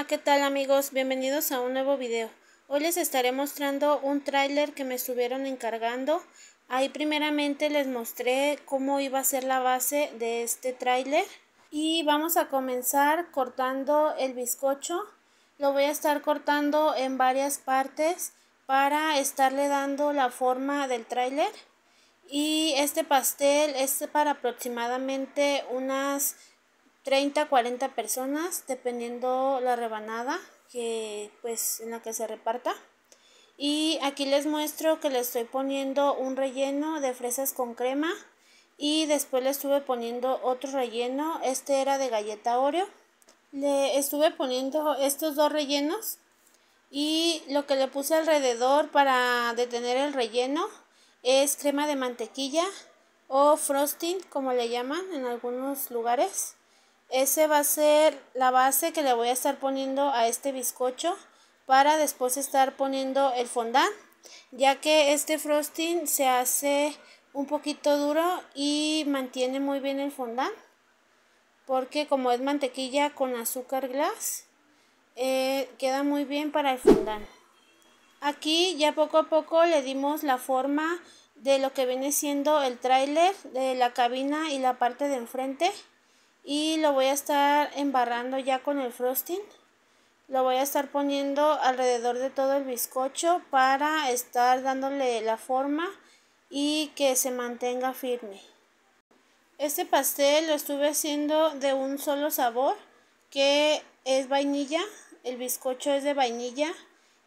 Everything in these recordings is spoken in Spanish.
Hola, ¿qué tal amigos? Bienvenidos a un nuevo video. Hoy les estaré mostrando un tráiler que me estuvieron encargando. Ahí primeramente les mostré cómo iba a ser la base de este tráiler. Y vamos a comenzar cortando el bizcocho. Lo voy a estar cortando en varias partes para estarle dando la forma del tráiler. Y este pastel es para aproximadamente unas 30, 40 personas, dependiendo la rebanada que pues en la que se reparta. Y aquí les muestro que le estoy poniendo un relleno de fresas con crema y después le estuve poniendo otro relleno, este era de galleta Oreo. Le estuve poniendo estos dos rellenos y lo que le puse alrededor para detener el relleno es crema de mantequilla o frosting como le llaman en algunos lugares ese va a ser la base que le voy a estar poniendo a este bizcocho para después estar poniendo el fondant, ya que este frosting se hace un poquito duro y mantiene muy bien el fondant, porque como es mantequilla con azúcar glass, eh, queda muy bien para el fondant. Aquí ya poco a poco le dimos la forma de lo que viene siendo el tráiler de la cabina y la parte de enfrente y lo voy a estar embarrando ya con el frosting lo voy a estar poniendo alrededor de todo el bizcocho para estar dándole la forma y que se mantenga firme este pastel lo estuve haciendo de un solo sabor que es vainilla el bizcocho es de vainilla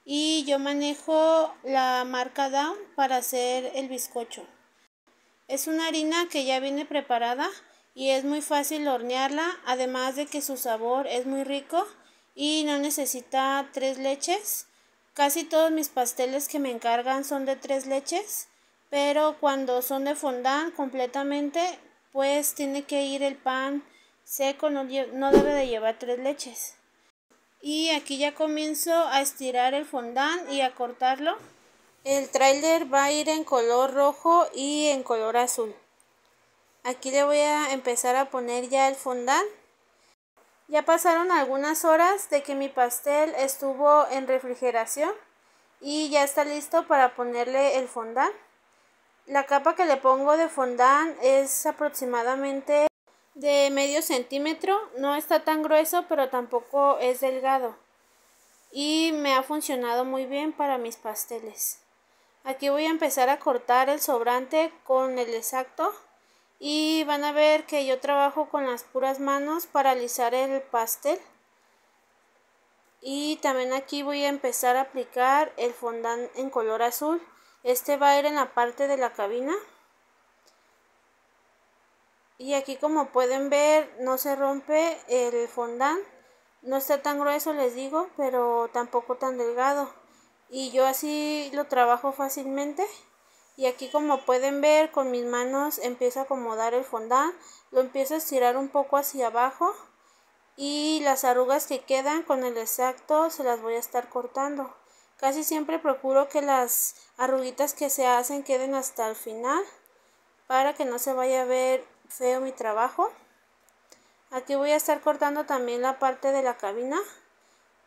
y yo manejo la marca Down para hacer el bizcocho es una harina que ya viene preparada y es muy fácil hornearla, además de que su sabor es muy rico y no necesita tres leches. Casi todos mis pasteles que me encargan son de tres leches, pero cuando son de fondant completamente, pues tiene que ir el pan seco, no, debe de llevar tres leches. Y aquí ya comienzo a estirar el fondant y a cortarlo. El tráiler va a ir en color rojo y en color azul aquí le voy a empezar a poner ya el fondant ya pasaron algunas horas de que mi pastel estuvo en refrigeración y ya está listo para ponerle el fondant la capa que le pongo de fondant es aproximadamente de medio centímetro no está tan grueso pero tampoco es delgado y me ha funcionado muy bien para mis pasteles aquí voy a empezar a cortar el sobrante con el exacto y van a ver que yo trabajo con las puras manos para alisar el pastel y también aquí voy a empezar a aplicar el fondant en color azul este va a ir en la parte de la cabina y aquí como pueden ver no se rompe el fondant no está tan grueso les digo pero tampoco tan delgado y yo así lo trabajo fácilmente y aquí como pueden ver con mis manos empiezo a acomodar el fondant lo empiezo a estirar un poco hacia abajo y las arrugas que quedan con el exacto se las voy a estar cortando casi siempre procuro que las arruguitas que se hacen queden hasta el final para que no se vaya a ver feo mi trabajo aquí voy a estar cortando también la parte de la cabina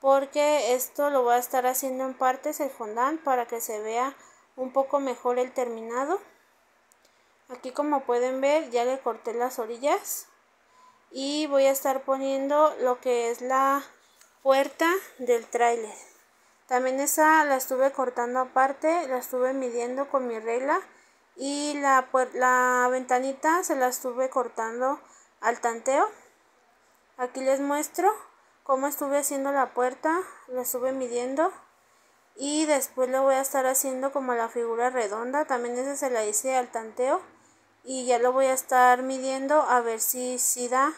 porque esto lo voy a estar haciendo en partes el fondant para que se vea un poco mejor el terminado. Aquí como pueden ver ya le corté las orillas y voy a estar poniendo lo que es la puerta del tráiler. También esa la estuve cortando aparte, la estuve midiendo con mi regla y la, la ventanita se la estuve cortando al tanteo. Aquí les muestro cómo estuve haciendo la puerta, la estuve midiendo y después lo voy a estar haciendo como la figura redonda también esa se la hice al tanteo y ya lo voy a estar midiendo a ver si, si da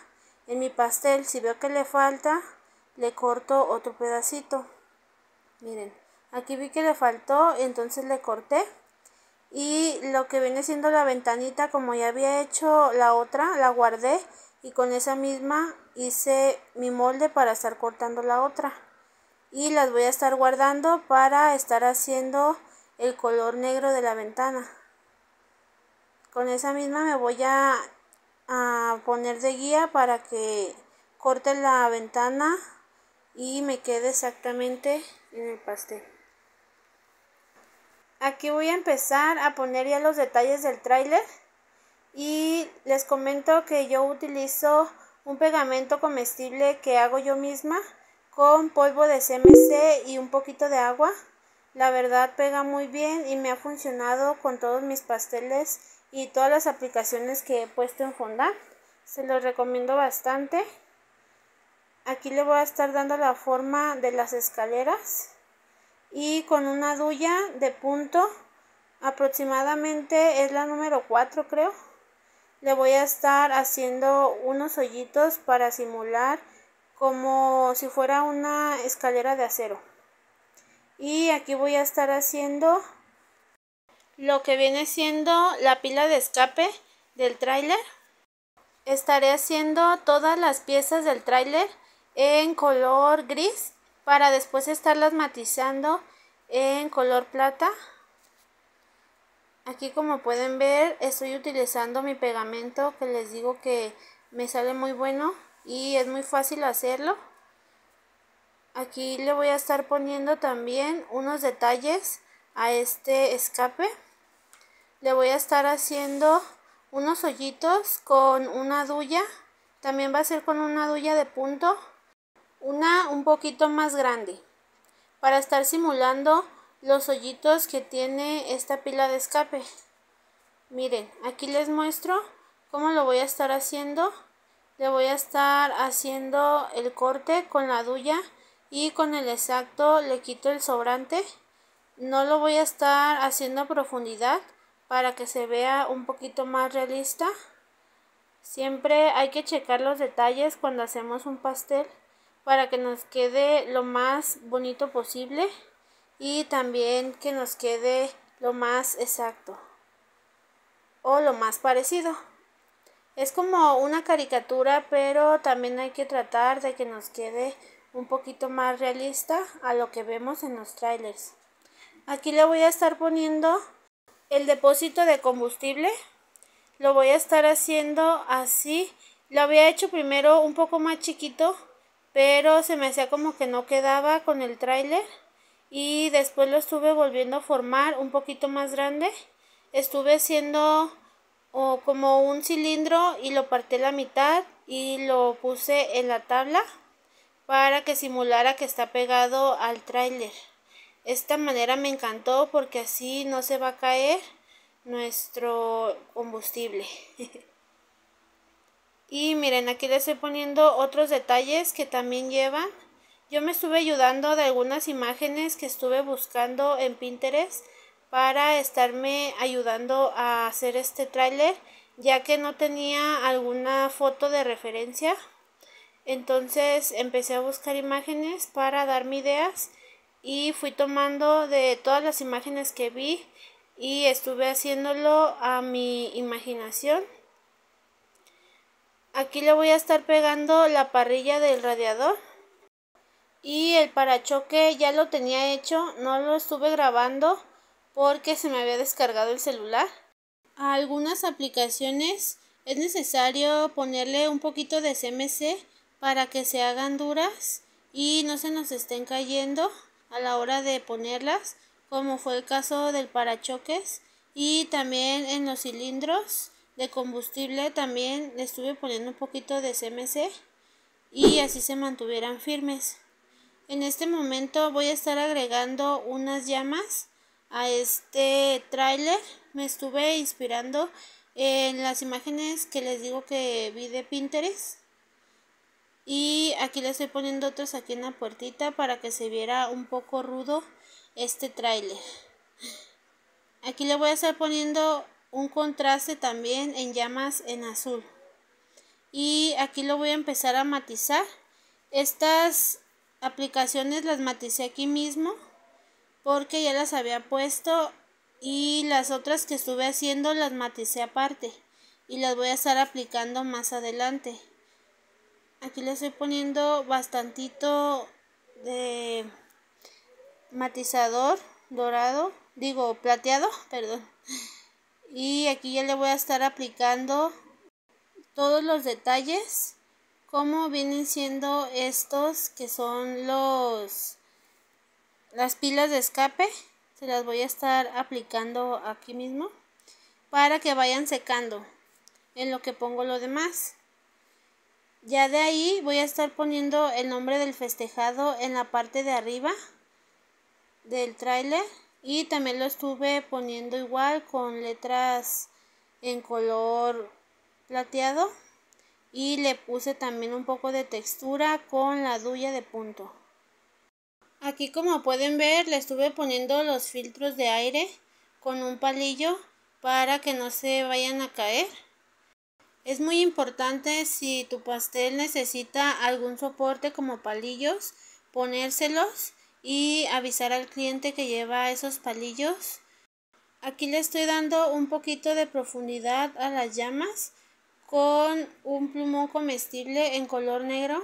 en mi pastel si veo que le falta le corto otro pedacito miren aquí vi que le faltó entonces le corté y lo que viene siendo la ventanita como ya había hecho la otra la guardé y con esa misma hice mi molde para estar cortando la otra y las voy a estar guardando para estar haciendo el color negro de la ventana con esa misma me voy a, poner de guía para que corte la ventana y me quede exactamente en el pastel aquí voy a empezar a poner ya los detalles del tráiler y les comento que yo utilizo un pegamento comestible que hago yo misma con polvo de CMC y un poquito de agua. La verdad pega muy bien y me ha funcionado con todos mis pasteles y todas las aplicaciones que he puesto en Fondant. Se los recomiendo bastante. Aquí le voy a estar dando la forma de las escaleras y con una duya de punto aproximadamente es la número 4 creo. Le voy a estar haciendo unos hoyitos para simular como si fuera una escalera de acero y aquí voy a estar haciendo lo que viene siendo la pila de escape del tráiler estaré haciendo todas las piezas del tráiler en color gris para después estarlas matizando en color plata aquí como pueden ver estoy utilizando mi pegamento que les digo que me sale muy bueno y es muy fácil hacerlo aquí le voy a estar poniendo también unos detalles a este escape le voy a estar haciendo unos hoyitos con una duya también va a ser con una duya de punto una un poquito más grande para estar simulando los hoyitos que tiene esta pila de escape miren aquí les muestro cómo lo voy a estar haciendo le voy a estar haciendo el corte con la duya y con el exacto le quito el sobrante no lo voy a estar haciendo a profundidad para que se vea un poquito más realista siempre hay que checar los detalles cuando hacemos un pastel para que nos quede lo más bonito posible y también que nos quede lo más exacto o lo más parecido es como una caricatura, pero también hay que tratar de que nos quede un poquito más realista a lo que vemos en los trailers. Aquí le voy a estar poniendo el depósito de combustible. Lo voy a estar haciendo así. Lo había hecho primero un poco más chiquito, pero se me hacía como que no quedaba con el tráiler. Y después lo estuve volviendo a formar un poquito más grande. Estuve haciendo o como un cilindro y lo parté la mitad y lo puse en la tabla para que simulara que está pegado al tráiler. Esta manera me encantó porque así no se va a caer nuestro combustible. y miren, aquí les estoy poniendo otros detalles que también llevan. Yo me estuve ayudando de algunas imágenes que estuve buscando en Pinterest para estarme ayudando a hacer este tráiler ya que no tenía alguna foto de referencia entonces empecé a buscar imágenes para darme ideas y fui tomando de todas las imágenes que vi y estuve haciéndolo a mi imaginación aquí le voy a estar pegando la parrilla del radiador y el parachoque ya lo tenía hecho no lo estuve grabando porque se me había descargado el celular. A algunas aplicaciones es necesario ponerle un poquito de CMC para que se hagan duras y no se nos estén cayendo a la hora de ponerlas, como fue el caso del parachoques y también en los cilindros de combustible también le estuve poniendo un poquito de CMC y así se mantuvieran firmes. En este momento voy a estar agregando unas llamas a este tráiler me estuve inspirando en las imágenes que les digo que vi de Pinterest. Y aquí le estoy poniendo otros aquí en la puertita para que se viera un poco rudo este tráiler. Aquí le voy a estar poniendo un contraste también en llamas en azul. Y aquí lo voy a empezar a matizar. Estas aplicaciones las maticé aquí mismo porque ya las había puesto y las otras que estuve haciendo las maticé aparte y las voy a estar aplicando más adelante aquí le estoy poniendo bastantito de matizador dorado digo plateado perdón y aquí ya le voy a estar aplicando todos los detalles como vienen siendo estos que son los las pilas de escape se las voy a estar aplicando aquí mismo para que vayan secando en lo que pongo lo demás ya de ahí voy a estar poniendo el nombre del festejado en la parte de arriba del tráiler y también lo estuve poniendo igual con letras en color plateado y le puse también un poco de textura con la duya de punto Aquí como pueden ver le estuve poniendo los filtros de aire con un palillo para que no se vayan a caer. Es muy importante si tu pastel necesita algún soporte como palillos, ponérselos y avisar al cliente que lleva esos palillos. Aquí le estoy dando un poquito de profundidad a las llamas con un plumón comestible en color negro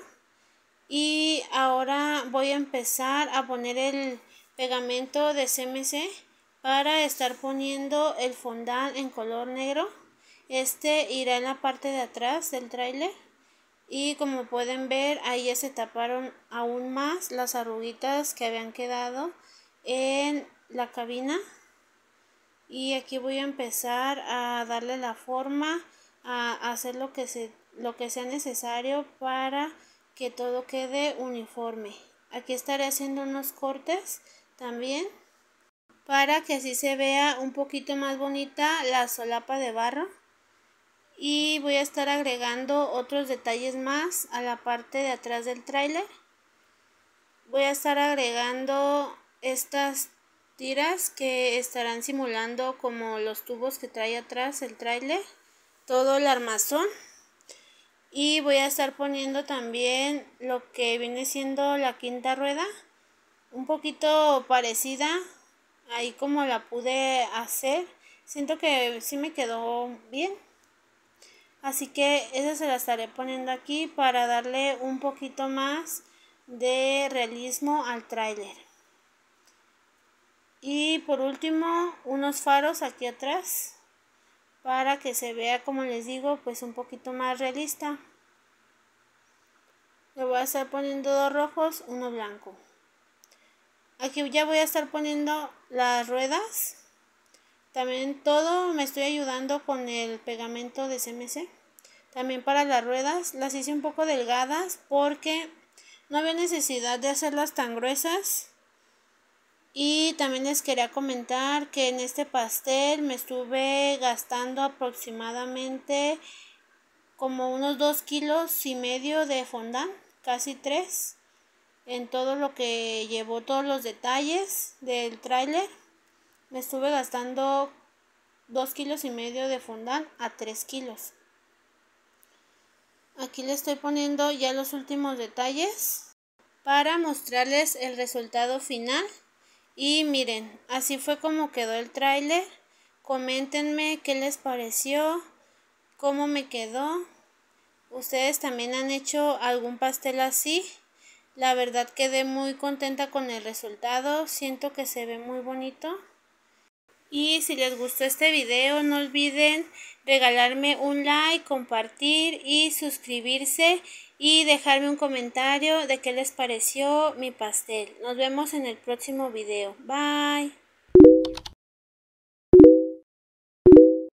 y ahora voy a empezar a poner el pegamento de CMC para estar poniendo el fondal en color negro este irá en la parte de atrás del tráiler y como pueden ver ahí ya se taparon aún más las arruguitas que habían quedado en la cabina y aquí voy a empezar a darle la forma a hacer lo que, lo que sea necesario para que todo quede uniforme. Aquí estaré haciendo unos cortes también para que así se vea un poquito más bonita la solapa de barro y voy a estar agregando otros detalles más a la parte de atrás del tráiler voy a estar agregando estas tiras que estarán simulando como los tubos que trae atrás el tráiler todo el armazón y voy a estar poniendo también lo que viene siendo la quinta rueda un poquito parecida ahí como la pude hacer siento que sí me quedó bien así que esa se la estaré poniendo aquí para darle un poquito más de realismo al tráiler y por último unos faros aquí atrás para que se vea como les digo pues un poquito más realista le voy a estar poniendo dos rojos uno blanco aquí ya voy a estar poniendo las ruedas también todo me estoy ayudando con el pegamento de CMC también para las ruedas las hice un poco delgadas porque no había necesidad de hacerlas tan gruesas y también les quería comentar que en este pastel me estuve gastando aproximadamente como unos 2 kilos y medio de fondant, casi 3, en todo lo que llevó todos los detalles del tráiler. Me estuve gastando 2 kilos y medio de fondant a 3 kilos. Aquí les estoy poniendo ya los últimos detalles para mostrarles el resultado final. Y miren, así fue como quedó el tráiler. Coméntenme qué les pareció, cómo me quedó. Ustedes también han hecho algún pastel así. La verdad quedé muy contenta con el resultado, siento que se ve muy bonito. Y si les gustó este video no olviden regalarme un like, compartir y suscribirse y dejarme un comentario de qué les pareció mi pastel. Nos vemos en el próximo video. Bye.